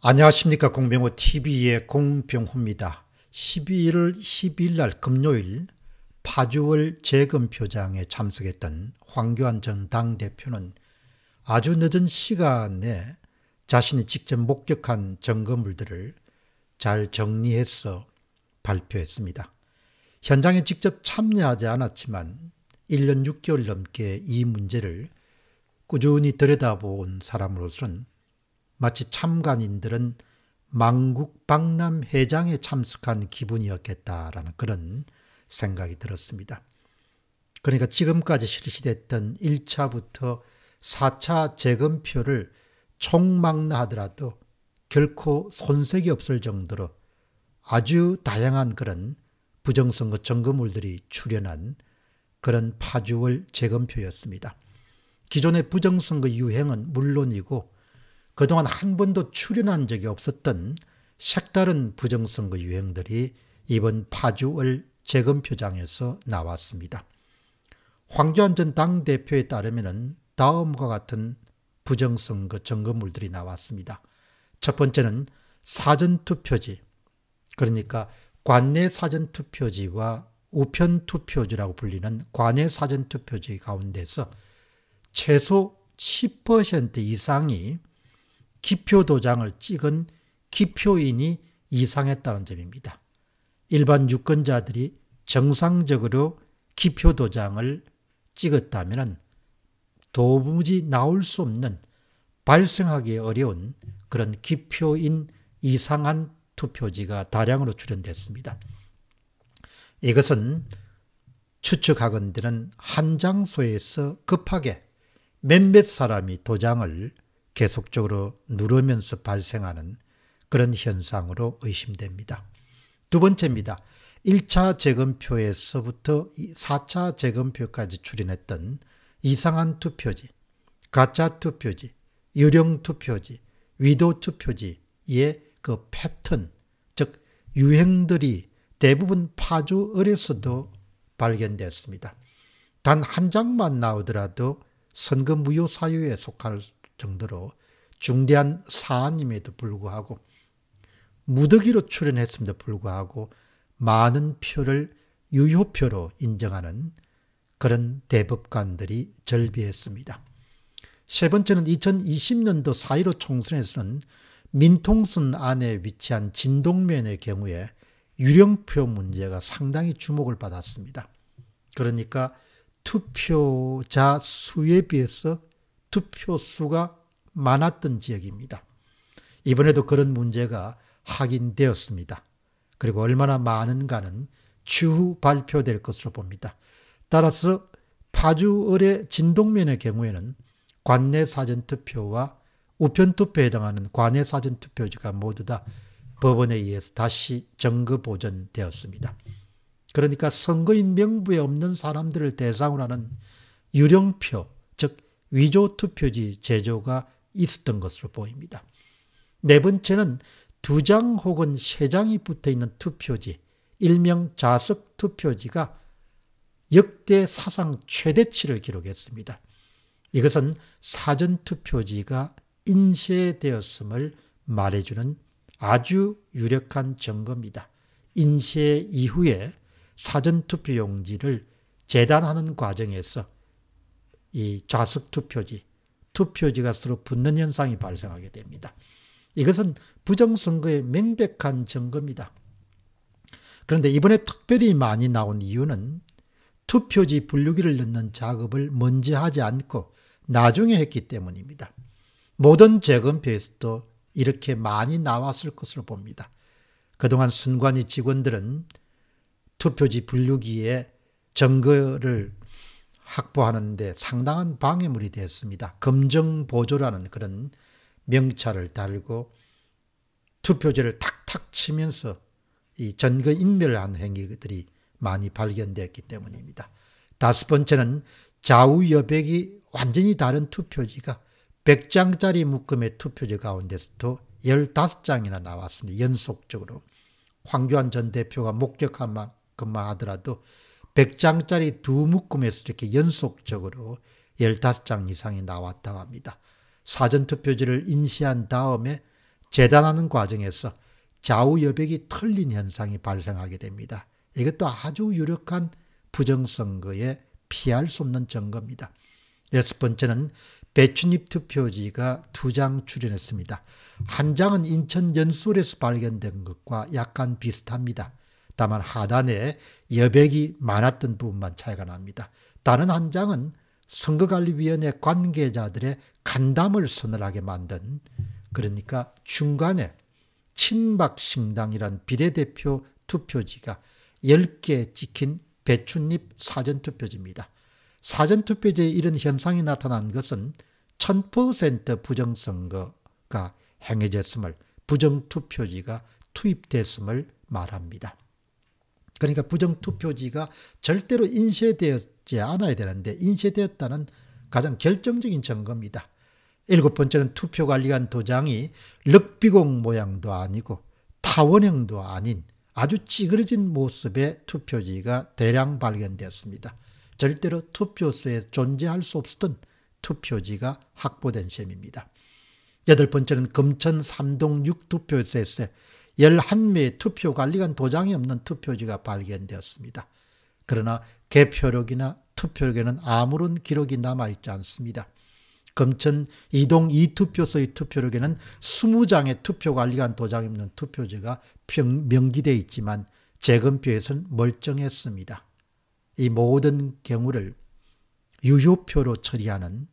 안녕하십니까 공병호 TV의 공병호입니다. 12일 12일 날 금요일 파주월 재검표장에 참석했던 황교안 전 당대표는 아주 늦은 시간에 자신이 직접 목격한 점검물들을잘 정리해서 발표했습니다. 현장에 직접 참여하지 않았지만 1년 6개월 넘게 이 문제를 꾸준히 들여다본 사람으로서는 마치 참관인들은 망국 박람 회장에 참석한 기분이었겠다라는 그런 생각이 들었습니다. 그러니까 지금까지 실시됐던 1차부터 4차 재검표를 총망라하더라도 결코 손색이 없을 정도로 아주 다양한 그런 부정선거 점검물들이 출연한 그런 파주월 재검표였습니다. 기존의 부정선거 유행은 물론이고 그동안 한 번도 출연한 적이 없었던 색다른 부정선거 유행들이 이번 파주을 재검표장에서 나왔습니다. 황교안 전 당대표에 따르면 다음과 같은 부정선거 점검물들이 나왔습니다. 첫 번째는 사전투표지, 그러니까 관내 사전투표지와 우편투표지라고 불리는 관내 사전투표지 가운데서 최소 10% 이상이 기표 도장을 찍은 기표인이 이상했다는 점입니다. 일반 유권자들이 정상적으로 기표 도장을 찍었다면 도무지 나올 수 없는 발생하기 어려운 그런 기표인 이상한 투표지가 다량으로 출현됐습니다. 이것은 추측하건대는 한 장소에서 급하게 몇몇 사람이 도장을 계속적으로 누르면서 발생하는 그런 현상으로 의심됩니다. 두 번째입니다. 1차 재검표에서부터 4차 재검표까지 출연했던 이상한 투표지, 가짜 투표지, 유령 투표지, 위도 투표지의 그 패턴, 즉 유행들이 대부분 파주 을에서도 발견됐습니다. 단 한 장만 나오더라도 선거 무효 사유에 속할 정도로 중대한 사안임에도 불구하고 무더기로 출연했음에도 불구하고 많은 표를 유효표로 인정하는 그런 대법관들이 절비했습니다. 세 번째는 2020년도 4.15 총선에서는 민통선 안에 위치한 진동면의 경우에 유령표 문제가 상당히 주목을 받았습니다. 그러니까 투표자 수에 비해서 투표수가 많았던 지역입니다. 이번에도 그런 문제가 확인되었습니다. 그리고 얼마나 많은가는 추후 발표될 것으로 봅니다. 따라서 파주 의 진동면의 경우에는 관내 사전투표와 우편투표에 해당하는 관내 사전투표지가 모두 다 법원에 의해서 다시 정거 보존되었습니다. 그러니까 선거인 명부에 없는 사람들을 대상으로 하는 유령표, 위조 투표지 제조가 있었던 것으로 보입니다. 네 번째는 두 장 혹은 세 장이 붙어 있는 투표지, 일명 자석 투표지가 역대 사상 최대치를 기록했습니다. 이것은 사전 투표지가 인쇄되었음을 말해주는 아주 유력한 증거입니다. 인쇄 이후에 사전 투표용지를 재단하는 과정에서 이 좌석 투표지, 투표지가 서로 붙는 현상이 발생하게 됩니다. 이것은 부정선거의 명백한 증거입니다. 그런데 이번에 특별히 많이 나온 이유는 투표지 분류기를 넣는 작업을 먼저 하지 않고 나중에 했기 때문입니다. 모든 재검표에서도 이렇게 많이 나왔을 것으로 봅니다. 그동안 순관위 직원들은 투표지 분류기에 증거를 확보하는데 상당한 방해물이 되었습니다. 검정보조라는 그런 명찰을 달고 투표지를 탁탁 치면서 이 전거 인멸한 행위들이 많이 발견되었기 때문입니다. 다섯 번째는 좌우 여백이 완전히 다른 투표지가 100장짜리 묶음의 투표지 가운데서도 15장이나 나왔습니다. 연속적으로. 황교안 전 대표가 목격한 만만 하더라도 100장짜리 두 묶음에서 이렇게 연속적으로 15장 이상이 나왔다고 합니다. 사전투표지를 인시한 다음에 재단하는 과정에서 좌우 여백이 틀린 현상이 발생하게 됩니다. 이것도 아주 유력한 부정선거에 피할 수 없는 증거입니다. 여섯 번째는 배추잎 투표지가 두 장 출연했습니다. 한 장은 인천 연수에서 발견된 것과 약간 비슷합니다. 다만 하단에 여백이 많았던 부분만 차이가 납니다. 다른 한 장은 선거관리위원회 관계자들의 간담을 서늘하게 만든 그러니까 중간에 친박신당이란 비례대표 투표지가 10개 찍힌 배춧잎 사전투표지입니다. 사전투표지에 이런 현상이 나타난 것은 1000% 부정선거가 행해졌음을 부정투표지가 투입됐음을 말합니다. 그러니까 부정투표지가 절대로 인쇄되지 않아야 되는데 인쇄되었다는 가장 결정적인 증거입니다. 일곱 번째는 투표관리관 도장이 럭비공 모양도 아니고 타원형도 아닌 아주 찌그러진 모습의 투표지가 대량 발견되었습니다. 절대로 투표소에 존재할 수 없었던 투표지가 확보된 셈입니다. 여덟 번째는 금천 삼동 6투표소에서 11매의 투표 관리관 도장이 없는 투표지가 발견되었습니다. 그러나 개표록이나 투표록에는 아무런 기록이 남아있지 않습니다. 금천 이동 이투표소의 투표록에는 20장의 투표관리관 도장 없는 투표지가 명기되어 있지만 재검표에서는 멀쩡했습니다. 이 모든 경우를 유효표로 처리하는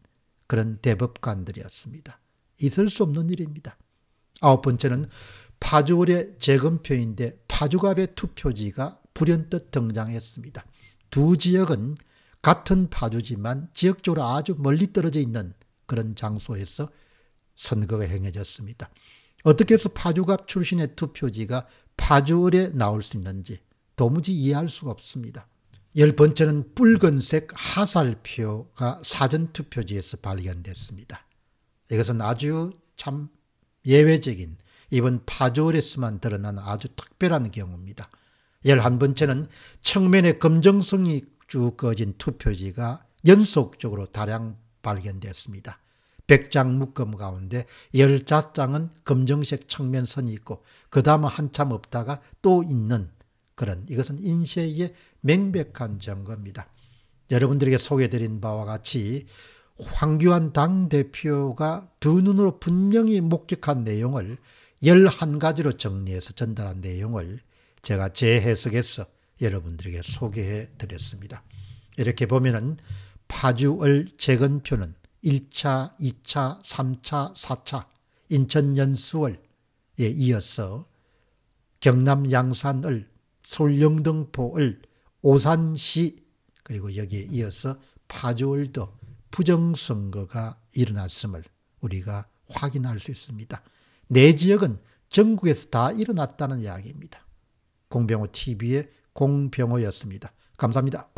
그런 대법관들이었습니다. 있을 수 없는 일입니다. 아홉 번째는 파주울의 재검표인데 파주갑의 투표지가 불현듯 등장했습니다. 두 지역은 같은 파주지만 지역적으로 아주 멀리 떨어져 있는 그런 장소에서 선거가 행해졌습니다. 어떻게 해서 파주갑 출신의 투표지가 파주을에 나올 수 있는지 도무지 이해할 수가 없습니다. 열 번째는 붉은색 하살표가 사전투표지에서 발견됐습니다. 이것은 아주 참 예외적인 이번 파조레스만 주 드러난 아주 특별한 경우입니다. 11번째는 청면의 검정성이 쭉 꺼진 투표지가 연속적으로 다량 발견됐습니다. 100장 묶음 가운데 15장은 검정색 청면선이 있고 그 다음은 한참 없다가 또 있는 그런 이것은 인쇄의 명백한 증거입니다. 여러분들에게 소개드린 바와 같이 황교안 당대표가 두 눈으로 분명히 목격한 내용을 11가지로 정리해서 전달한 내용을 제가 재해석해서 여러분들에게 소개해 드렸습니다. 이렇게 보면은 파주월 재건표는 1차, 2차, 3차, 4차 인천연수월에 이어서 경남 양산을, 솔영등포을, 오산시 그리고 여기에 이어서 파주월도 부정선거가 일어났음을 우리가 확인할 수 있습니다. 내 지역은 전국에서 다 일어났다는 이야기입니다. 공병호 TV의 공병호였습니다. 감사합니다.